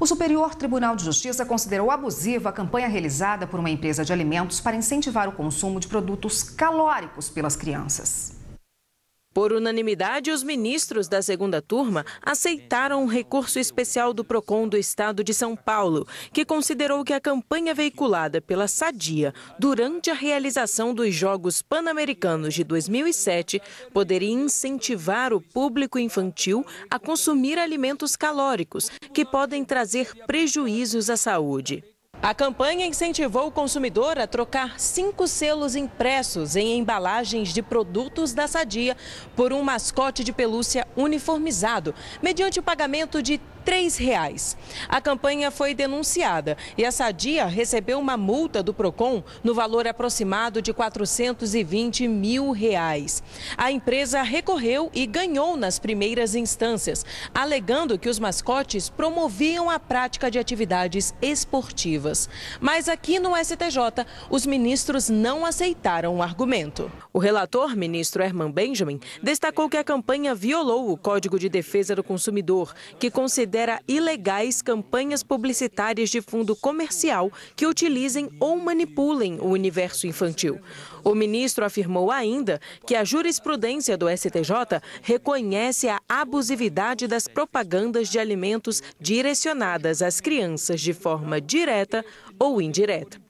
O Superior Tribunal de Justiça considerou abusiva a campanha realizada por uma empresa de alimentos para incentivar o consumo de produtos calóricos pelas crianças. Por unanimidade, os ministros da segunda turma aceitaram um recurso especial do PROCON do Estado de São Paulo, que considerou que a campanha veiculada pela Sadia durante a realização dos Jogos Pan-Americanos de 2007 poderia incentivar o público infantil a consumir alimentos calóricos que podem trazer prejuízos à saúde. A campanha incentivou o consumidor a trocar cinco selos impressos em embalagens de produtos da Sadia por um mascote de pelúcia uniformizado, mediante o pagamento de três reais. A campanha foi denunciada e a Sadia recebeu uma multa do Procon no valor aproximado de 420 mil reais. A empresa recorreu e ganhou nas primeiras instâncias, alegando que os mascotes promoviam a prática de atividades esportivas. Mas aqui no STJ, os ministros não aceitaram o argumento. O relator, ministro Herman Benjamin, destacou que a campanha violou o Código de Defesa do Consumidor, que concedeu considera ilegais campanhas publicitárias de fundo comercial que utilizem ou manipulem o universo infantil. O ministro afirmou ainda que a jurisprudência do STJ reconhece a abusividade das propagandas de alimentos direcionadas às crianças de forma direta ou indireta.